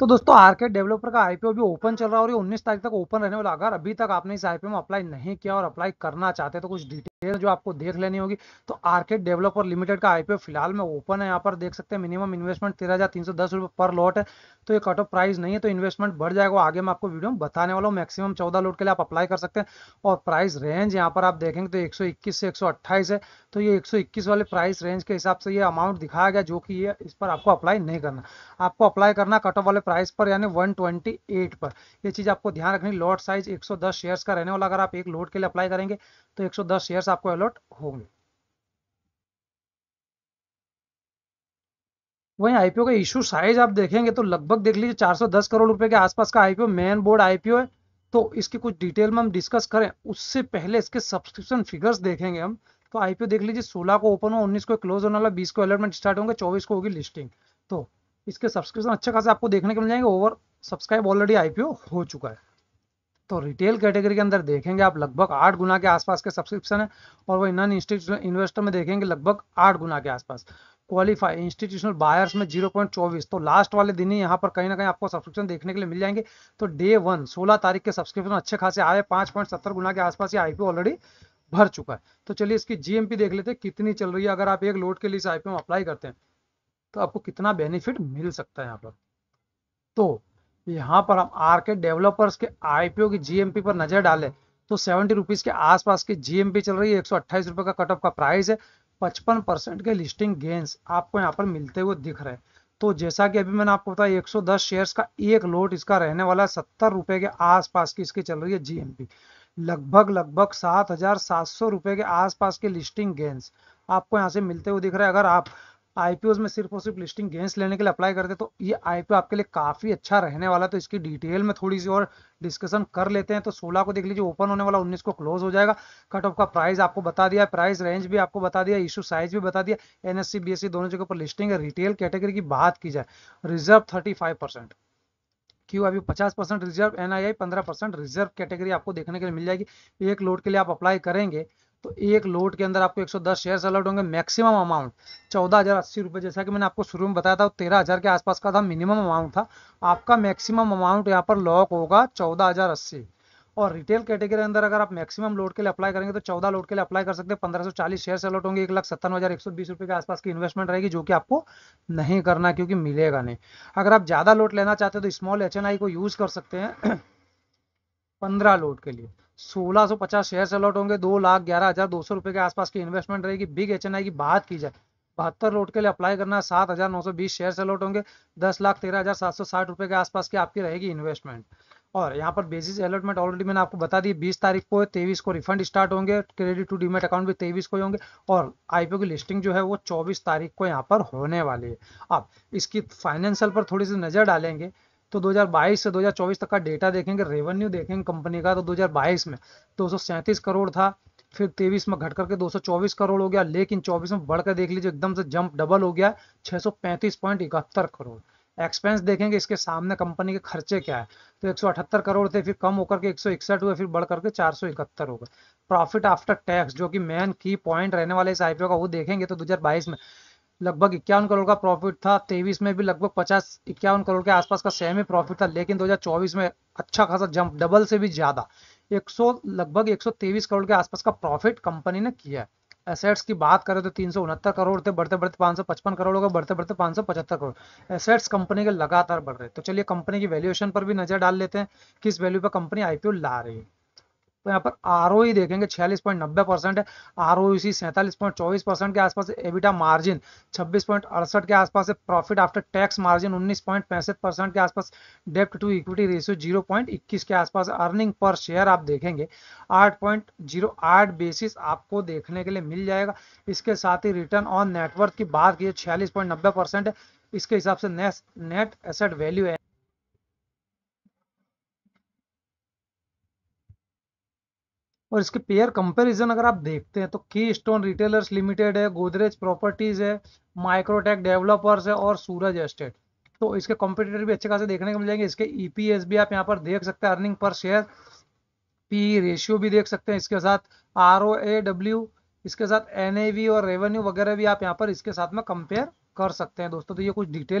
तो दोस्तों Arkade developer का आईपीओ भी ओपन चल रहा है और ये 19 तारीख तक ओपन रहने वाला अगर अभी तक आपने इस आईपीओ में अप्लाई नहीं किया और अप्लाई करना चाहते तो कुछ डिटेल जो आपको देख लेनी होगी तो आर्केट डेवलपर लिमिटेड का आईपीओ फिलहाल में ओपन है यहाँ पर देख सकते हैं मिनिमम इन्वेस्टमेंट तेरह हज़ार तीन सौ दस रुपये पर लॉट है तो ये कट ऑफ प्राइस नहीं है तो इन्वेस्टमेंट बढ़ जाएगा आगे मैं आपको वीडियो में बताने वाला हूँ मैक्सिमम चौदह लोट के लिए आप अप्लाई कर सकते हैं और प्राइस रेंज यहाँ पर आप देखेंगे तो एक सौ इक्कीस से एक सौ अट्ठाईस है तो ये एक सौ इक्कीस वाले प्राइस रेंज के हिसाब से ये अमाउंट दिखाया गया जो कि ये इस पर आपको अप्लाई नहीं करना आपको अप्लाई करना कट ऑफ वाले प्राइस पर यानी वन ट्वेंटी एट पर यह चीज़ आपको ध्यान रखनी लॉट साइज एक सौ दस शेयर्स का रहने वाला अगर आप एक लॉट के लिए अप्लाई करेंगे तो एक सौ दस शेयर्स आपको अलॉट होंगे वहीं आईपीओ का इश्यू साइज आप देखेंगे तो लगभग देख लीजिए 410 करोड़ रुपए के आसपास का आईपीओ मेन बोर्ड आईपीओ है तो इसकी कुछ डिटेल में हम डिस्कस करें उससे पहले इसके सब्सक्रिप्शन फिगर्स देखेंगे हम तो आईपीओ देख लीजिए 16 को ओपन हुआ 19 को क्लोज होने वाला 20 को अलॉटमेंट स्टार्ट होंगे 24 को होगी लिस्टिंग तो इसके सब्सक्रिप्शन अच्छा खासा आपको देखने को मिल जाएंगे ओवर सब्सक्राइब ऑलरेडी आईपीओ हो चुका है तो रिटेल कैटेगरी के अंदर देखेंगे आप लगभग आठ गुना के आसपास के सब्सक्रिप्शन है और वही नॉन इंस्टीट्यूशनल इन्वेस्टर में देखेंगे लगभग आठ गुना के आसपास क्वालिफाई इंस्टीट्यूशनल बायर्स में 0.24 तो लास्ट वाले दिन ही यहाँ पर कहीं ना कहीं आपको सब्सक्रिप्शन देखने के लिए मिल जाएंगे तो डे वन 16 तारीख के सब्सक्रिप्शन अच्छे खासे आए 5.70 गुना के आसपास ये आईपीओ ऑलरेडी भर चुका है तो चलिए इसकी जीएमपी देख लेते हैं कितनी चल रही है अगर आप एक लोड के लिए इस आईपीओ में अप्लाई करते हैं तो आपको कितना बेनिफिट मिल सकता है यहाँ पर तो तो यहाँ पर हम आर के डेवलपर्स के आईपीओ की जीएमपी पर नजर डालें तो सेवेंटी रुपीज़ के आसपास की जीएमपी चल रही है एक सौ अट्ठाईस का कट ऑफ का प्राइस है पचपन परसेंट के लिस्टिंग गेंस आपको यहाँ पर मिलते हुए दिख रहे हैं तो जैसा कि अभी मैंने आपको बताया 110 शेयर्स का एक लोट इसका रहने वाला है सत्तर रुपए के आसपास की इसकी चल रही है जीएमपी लगभग लगभग सात हजार सात सौ रुपए के आसपास के लिस्टिंग गेंस आपको यहाँ से मिलते हुए दिख रहे हैं अगर आप आईपीओ में सिर्फ और सिर्फ लिस्टिंग गेंस लेने के लिए अप्लाई करते तो ये आईपीओ आपके लिए काफ़ी अच्छा रहने वाला है तो इसकी डिटेल में थोड़ी सी और डिस्कशन कर लेते हैं तो 16 को देख लीजिए ओपन होने वाला 19 को क्लोज हो जाएगा कट ऑफ का प्राइस आपको बता दिया प्राइस रेंज भी आपको बता दिया इशू साइज भी बता दिया एनएससी बीएससी दोनों जगह पर लिस्टिंग है रिटेल कैटेगरी की बात की जाए रिजर्व थर्टी क्यों अभी 50 percent reserve NII 15 percent reserve category आपको देखने के लिए मिल जाएगी एक लोड के लिए आप अप्लाई करेंगे तो एक लोट के अंदर आपको 110 शेयर्स अलॉट होंगे मैक्सिमम अमाउंट चौदह हज़ार अस्सी रुपये जैसा कि मैंने आपको शुरू में बताया था तेरह हज़ार के आसपास का था मिनिमम अमाउंट था आपका मैक्सिमम अमाउंट यहाँ पर लॉक होगा चौदह हज़ार अस्सी और रिटेल कैटेगरी के अंदर अगर आप मैक्सिमम लोड के लिए अप्लाई करेंगे तो चौदह लोड के लिए अप्लाई कर सकते हैं पंद्रह सौ चालीस शेयर अलॉट होंगे एक लाख सत्तावन हज़ार एक सौ बीस रुपये के आसपास की इन्वेस्टमेंट रहेगी जो कि आपको नहीं करना क्योंकि मिलेगा नहीं अगर आप ज़्यादा लोट लेना चाहते हो तो स्मॉल एच को यूज़ कर सकते हैं पंद्रह लोड के लिए 1650 शेयर से अलॉट होंगे दो लाख ग्यारह हजार दो सौ रुपए के आसपास की इन्वेस्टमेंट रहेगी बिग एच की बात की जाए बहत्तर लोट के लिए अप्लाई करना है सात हजार नौ सौ बीस शेयर से अलॉट होंगे दस लाख तेरह हजार सात सौ साठ रुपए के आसपास की आपकी रहेगी इन्वेस्टमेंट और यहाँ पर बेसिस अलॉटमेंट ऑलरेडी मैंने आपको बता दी बीस तारीख को तेईस को रिफंड स्टार्ट होंगे क्रेडिट टू डीमेट अकाउंट भी तेईस को होंगे और आईपीओ की लिस्टिंग जो है वो चौबीस तारीख को यहाँ पर होने वाली है अब इसकी फाइनेंशियल पर थोड़ी सी नज़र डालेंगे तो 2022 से 2024 तक का डेटा देखेंगे रेवेन्यू देखेंगे कंपनी का तो 2022 में दो करोड़ था फिर तेईस में घट करके 224 करोड़ हो गया लेकिन 24 में बढ़कर देख लीजिए एकदम से जंप डबल हो गया छह करोड़ एक्सपेंस देखेंगे इसके सामने कंपनी के खर्चे क्या है तो 178 करोड़ थे फिर कम होकर के एक हुए फिर बढ़ करके चार हो गए प्रॉफिट आफ्टर टैक्स जो कि मेन की पॉइंट रहने वाले इस आईपीओ का वो देखेंगे तो 2022 में लगभग इक्यावन करोड़ का प्रॉफिट था तेईस में भी लगभग पचास इक्यावन करोड़ के आसपास का सेम ही प्रॉफिट था लेकिन 2024 में अच्छा खासा जंप डबल से भी ज़्यादा 100 लगभग 123 करोड़ के आसपास का प्रॉफिट कंपनी ने किया है एसेट्स की बात करें तो तीन करोड़ थे बढ़ते बढ़ते पाँच करोड़ हो गए बढ़ते बढ़ते पाँच करोड़ एसेट्स कंपनी के लगातार बढ़ रहे तो चलिए कंपनी की वैल्यूएशन पर भी नज़र डाल लेते हैं किस वैल्यू पर कंपनी आईपीओ ला रही है तो यहाँ पर आर e देखेंगे छियालीस पॉइंट नब्बे परसेंट है आर ओ सी सैंतालीस पॉइंट चौबीस परसेंट के आसपास एबिटा मार्जिन छब्बीस पॉइंट अड़सठ के आसपास है प्रॉफिट आफ्टर टैक्स मार्जिन उन्नीस पॉइंट पैंसठ परसेंट के आसपास डेप्ट to equity ratio zero point इक्कीस के आसपास अर्निंग पर शेयर आप देखेंगे आठ बेसिस आपको देखने के लिए मिल जाएगा इसके साथ ही रिटर्न ऑन नेटवर्थ की बात की छियालीस है इसके हिसाब से नेट एसेट वैल्यू और इसके पेयर कंपैरिजन अगर आप देखते हैं तो की स्टोन रिटेलर्स लिमिटेड है गोदरेज प्रॉपर्टीज़ है माइक्रोटेक डेवलपर्स है और सूरज एस्टेट तो इसके कॉम्पिटेटर भी अच्छे खासे देखने को मिल जाएंगे इसके ईपीएस e भी आप यहाँ पर देख सकते हैं earning per share P ratio भी देख सकते हैं इसके साथ आर ओ ए डब्ल्यू इसके साथ एन और रेवेन्यू वगैरह भी आप यहाँ पर इसके साथ में कंपेयर कर सकते हैं दोस्तों तो ये कुछ डिटेल